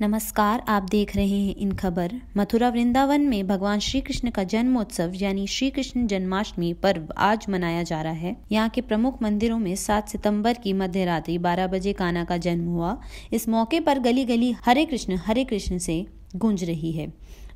नमस्कार आप देख रहे हैं इन खबर मथुरा वृंदावन में भगवान श्री कृष्ण का जन्मोत्सव यानी श्री कृष्ण जन्माष्टमी पर्व आज मनाया जा रहा है यहाँ के प्रमुख मंदिरों में 7 सितंबर की मध्य रात्रि बारह बजे काना का जन्म हुआ इस मौके पर गली गली हरे कृष्ण हरे कृष्ण से गूंज रही है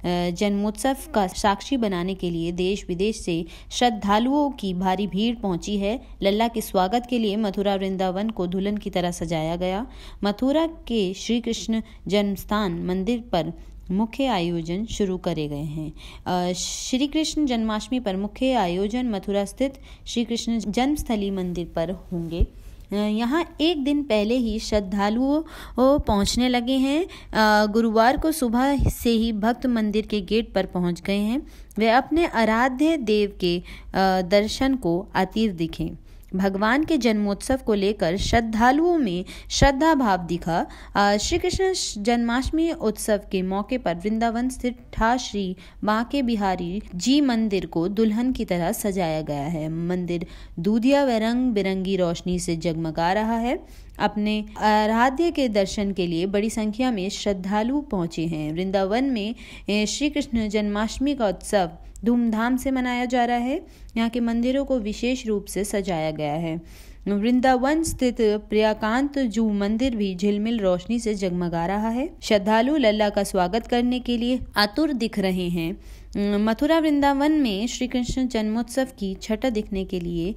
जन्मोत्सव का साक्षी बनाने के लिए देश विदेश से श्रद्धालुओं की भारी भीड़ पहुंची है लल्ला के स्वागत के लिए मथुरा वृंदावन को दुल्हन की तरह सजाया गया मथुरा के श्री कृष्ण जन्म स्थान मंदिर पर मुख्य आयोजन शुरू करे गए हैं श्री कृष्ण जन्माष्टमी पर मुख्य आयोजन मथुरा स्थित श्री कृष्ण जन्मस्थली मंदिर पर होंगे यहाँ एक दिन पहले ही श्रद्धालुओं पहुँचने लगे हैं गुरुवार को सुबह से ही भक्त मंदिर के गेट पर पहुँच गए हैं वे अपने आराध्य देव के दर्शन को आतीर दिखें भगवान के जन्मोत्सव को लेकर श्रद्धालुओं में श्रद्धा भाव दिखा श्री कृष्ण जन्माष्टमी उत्सव के मौके पर वृंदावन स्थित ठा श्री बांके बिहारी जी मंदिर को दुल्हन की तरह सजाया गया है मंदिर दूधिया व रंग बिरंगी रोशनी से जगमगा रहा है अपने आराध्य के दर्शन के लिए बड़ी संख्या में श्रद्धालु पहुंचे हैं वृंदावन में श्री कृष्ण जन्माष्टमी का उत्सव धूमधाम से मनाया जा रहा है यहाँ के मंदिरों को विशेष रूप से सजाया गया है वृंदावन स्थित प्रियाकांत जू मंदिर भी झिलमिल रोशनी से जगमगा रहा है श्रद्धालु लल्ला का स्वागत करने के लिए आतुर दिख रहे हैं हम्म, मथुरा वृंदावन में श्री कृष्ण जन्मोत्सव की छठा दिखने के लिए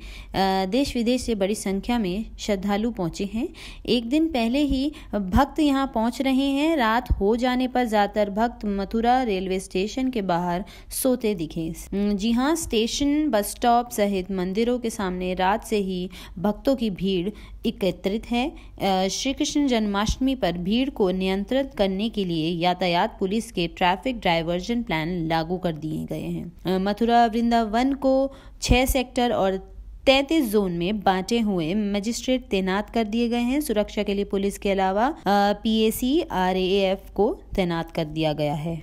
देश विदेश से बड़ी संख्या में श्रद्धालु पहुंचे हैं एक दिन पहले ही भक्त यहां पहुंच रहे हैं रात हो जाने पर ज़्यादातर भक्त मथुरा रेलवे स्टेशन के बाहर सोते दिखे हम्म, जी हाँ स्टेशन बस स्टॉप सहित मंदिरों के सामने रात से ही भक्तों की भीड़ एकत्रित है श्री कृष्ण जन्माष्टमी पर भीड़ को नियंत्रित करने के लिए यातायात पुलिस के ट्रैफिक डायवर्जन प्लान लागू कर दिए गए हैं मथुरा वृंदावन को छः सेक्टर और तैतीस जोन में बांटे हुए मजिस्ट्रेट तैनात कर दिए गए हैं सुरक्षा के लिए पुलिस के अलावा पी आरएएफ को तैनात कर दिया गया है